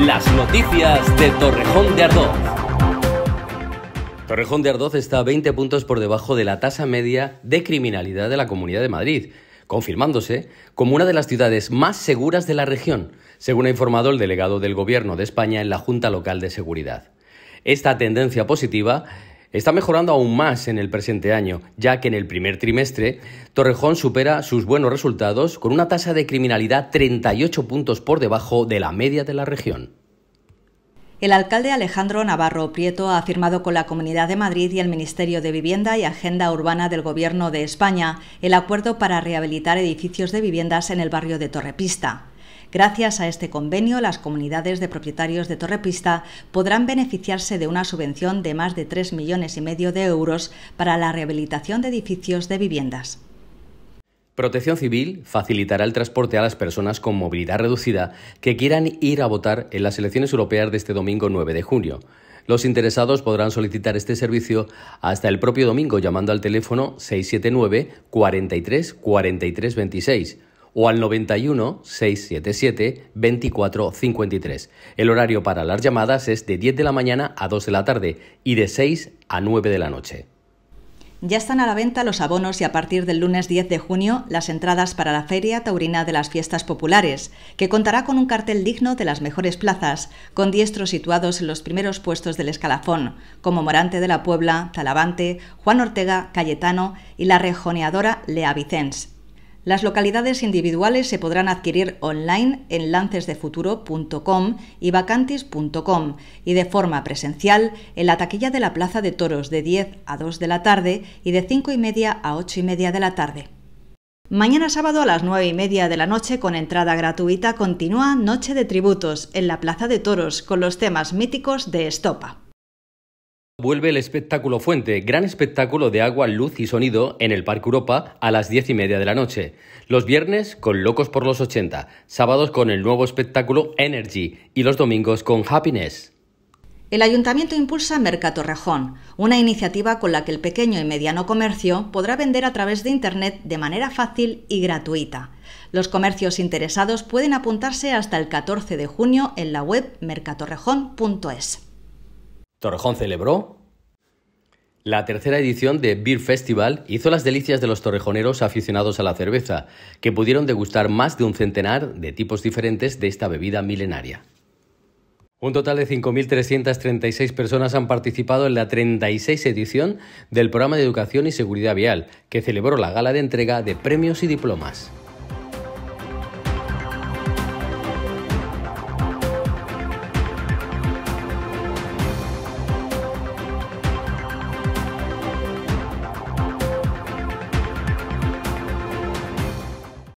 Las noticias de Torrejón de Ardoz. Torrejón de Ardoz está 20 puntos por debajo de la tasa media de criminalidad de la Comunidad de Madrid, confirmándose como una de las ciudades más seguras de la región, según ha informado el delegado del Gobierno de España en la Junta Local de Seguridad. Esta tendencia positiva está mejorando aún más en el presente año, ya que en el primer trimestre Torrejón supera sus buenos resultados con una tasa de criminalidad 38 puntos por debajo de la media de la región. El alcalde Alejandro Navarro Prieto ha firmado con la Comunidad de Madrid y el Ministerio de Vivienda y Agenda Urbana del Gobierno de España el acuerdo para rehabilitar edificios de viviendas en el barrio de Torrepista. Gracias a este convenio, las comunidades de propietarios de Torrepista podrán beneficiarse de una subvención de más de 3 millones y medio de euros para la rehabilitación de edificios de viviendas. Protección Civil facilitará el transporte a las personas con movilidad reducida que quieran ir a votar en las elecciones europeas de este domingo 9 de junio. Los interesados podrán solicitar este servicio hasta el propio domingo llamando al teléfono 679 43 43 26 o al 91 677 2453. El horario para las llamadas es de 10 de la mañana a 2 de la tarde y de 6 a 9 de la noche. Ya están a la venta los abonos y a partir del lunes 10 de junio las entradas para la Feria Taurina de las Fiestas Populares, que contará con un cartel digno de las mejores plazas, con diestros situados en los primeros puestos del escalafón, como Morante de la Puebla, Talavante, Juan Ortega, Cayetano y la rejoneadora Lea Vicens. Las localidades individuales se podrán adquirir online en lancesdefuturo.com y vacantis.com y de forma presencial en la taquilla de la Plaza de Toros de 10 a 2 de la tarde y de 5 y media a 8 y media de la tarde. Mañana sábado a las 9 y media de la noche con entrada gratuita continúa Noche de Tributos en la Plaza de Toros con los temas míticos de Estopa. Vuelve el espectáculo Fuente, gran espectáculo de agua, luz y sonido en el Parque Europa a las diez y media de la noche. Los viernes con Locos por los 80, sábados con el nuevo espectáculo Energy y los domingos con Happiness. El ayuntamiento impulsa Mercatorrejón, una iniciativa con la que el pequeño y mediano comercio podrá vender a través de Internet de manera fácil y gratuita. Los comercios interesados pueden apuntarse hasta el 14 de junio en la web mercatorrejón.es. Torrejón celebró. La tercera edición de Beer Festival hizo las delicias de los torrejoneros aficionados a la cerveza, que pudieron degustar más de un centenar de tipos diferentes de esta bebida milenaria. Un total de 5.336 personas han participado en la 36 edición del programa de educación y seguridad vial, que celebró la gala de entrega de premios y diplomas.